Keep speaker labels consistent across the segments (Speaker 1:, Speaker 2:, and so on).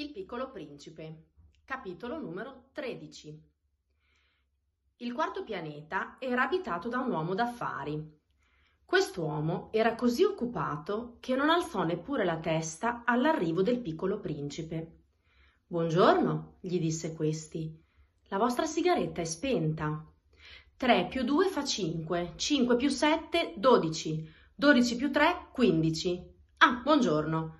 Speaker 1: Il piccolo principe, capitolo numero 13. Il quarto pianeta era abitato da un uomo d'affari. Quest'uomo era così occupato che non alzò neppure la testa all'arrivo del piccolo principe. Buongiorno, gli disse questi. La vostra sigaretta è spenta. 3 più 2 fa 5, 5 più 7, 12, 12 più 3, 15. Ah, buongiorno.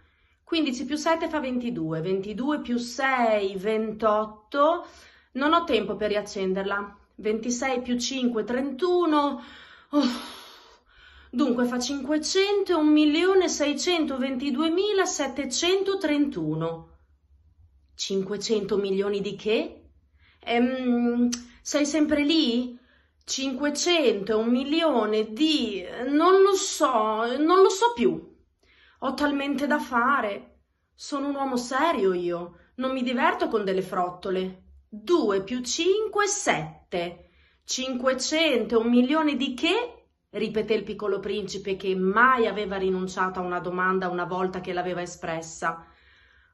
Speaker 1: 15 più 7 fa 22, 22 più 6, 28, non ho tempo per riaccenderla, 26 più 5, 31, oh. dunque fa 500 1.622.731. 500 milioni di che? Ehm, sei sempre lì? 500, un milione di... non lo so, non lo so più. Ho talmente da fare. Sono un uomo serio io. Non mi diverto con delle frottole. 2 più 5, 7. 500, un milione di che? ripeté il piccolo principe che mai aveva rinunciato a una domanda una volta che l'aveva espressa.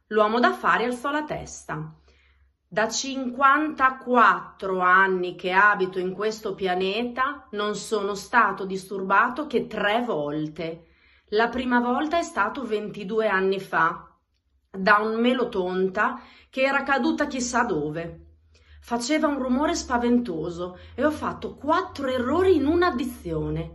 Speaker 1: L'uomo d'affari alzò la testa. Da 54 anni che abito in questo pianeta non sono stato disturbato che tre volte. La prima volta è stato 22 anni fa, da un melotonta che era caduta chissà dove. Faceva un rumore spaventoso e ho fatto quattro errori in un'addizione.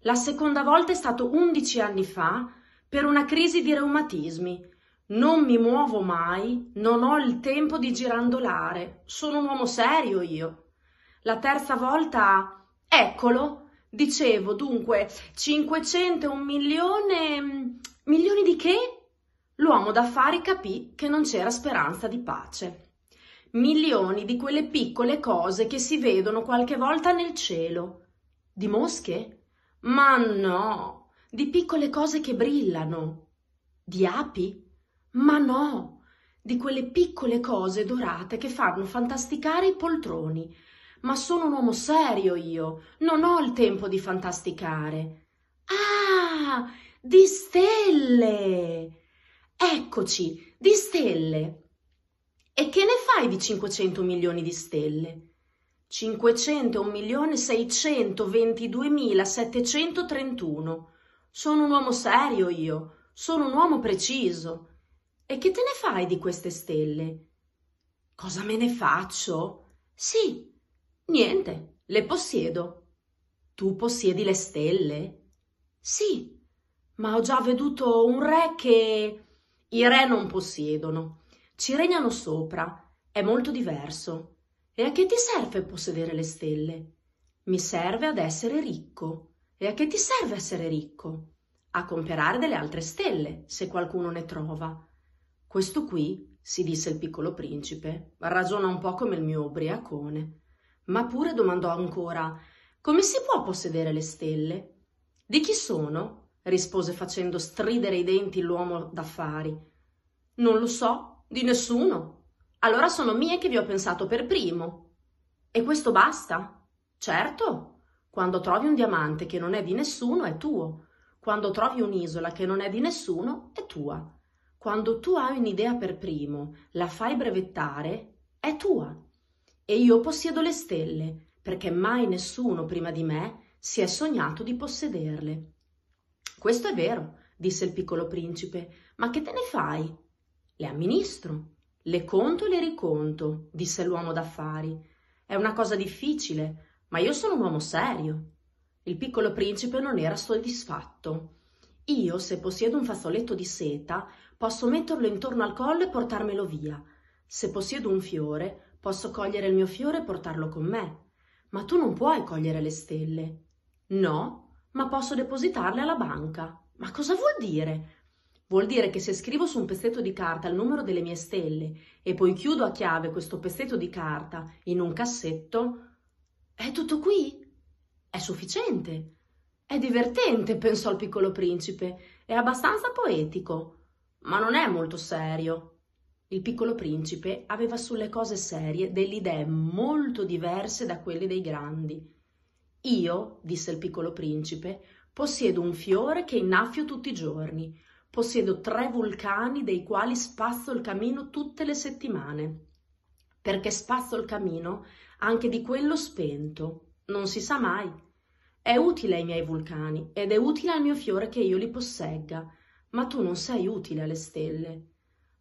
Speaker 1: La seconda volta è stato 11 anni fa per una crisi di reumatismi. Non mi muovo mai, non ho il tempo di girandolare, sono un uomo serio io. La terza volta, eccolo, Dicevo dunque 500, un milione, mm, milioni di che? L'uomo d'affari capì che non c'era speranza di pace. Milioni di quelle piccole cose che si vedono qualche volta nel cielo. Di mosche? Ma no! Di piccole cose che brillano. Di api? Ma no! Di quelle piccole cose dorate che fanno fantasticare i poltroni ma sono un uomo serio io, non ho il tempo di fantasticare. Ah, di stelle! Eccoci, di stelle. E che ne fai di 500 milioni di stelle? 501.622.731. Sono un uomo serio io, sono un uomo preciso. E che te ne fai di queste stelle? Cosa me ne faccio? Sì, Niente, le possiedo. Tu possiedi le stelle? Sì, ma ho già veduto un re che... I re non possiedono, ci regnano sopra, è molto diverso. E a che ti serve possedere le stelle? Mi serve ad essere ricco. E a che ti serve essere ricco? A comprare delle altre stelle, se qualcuno ne trova. Questo qui, si disse il piccolo principe, ragiona un po' come il mio ubriacone. Ma pure domandò ancora Come si può possedere le stelle? Di chi sono? rispose facendo stridere i denti l'uomo d'affari. Non lo so, di nessuno. Allora sono mie che vi ho pensato per primo. E questo basta? Certo. Quando trovi un diamante che non è di nessuno è tuo. Quando trovi un'isola che non è di nessuno è tua. Quando tu hai un'idea per primo, la fai brevettare, è tua. E io possiedo le stelle, perché mai nessuno prima di me si è sognato di possederle. Questo è vero, disse il piccolo principe, ma che te ne fai? Le amministro, le conto e le riconto, disse l'uomo d'affari. È una cosa difficile, ma io sono un uomo serio. Il piccolo principe non era soddisfatto. Io, se possiedo un fazzoletto di seta, posso metterlo intorno al collo e portarmelo via. Se possiedo un fiore, Posso cogliere il mio fiore e portarlo con me. Ma tu non puoi cogliere le stelle. No, ma posso depositarle alla banca. Ma cosa vuol dire? Vuol dire che se scrivo su un pezzetto di carta il numero delle mie stelle e poi chiudo a chiave questo pezzetto di carta in un cassetto, è tutto qui. È sufficiente. È divertente, pensò il piccolo principe. È abbastanza poetico. Ma non è molto serio. Il piccolo principe aveva sulle cose serie delle idee molto diverse da quelle dei grandi. Io, disse il piccolo principe, possiedo un fiore che innaffio tutti i giorni, possiedo tre vulcani dei quali spazzo il camino tutte le settimane. Perché spazzo il camino anche di quello spento, non si sa mai. È utile ai miei vulcani ed è utile al mio fiore che io li possegga, ma tu non sei utile alle stelle.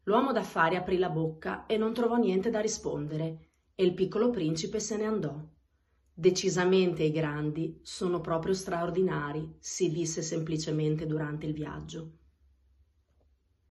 Speaker 1: L'uomo d'affari aprì la bocca e non trovò niente da rispondere, e il piccolo principe se ne andò. Decisamente i grandi sono proprio straordinari, si disse semplicemente durante il viaggio.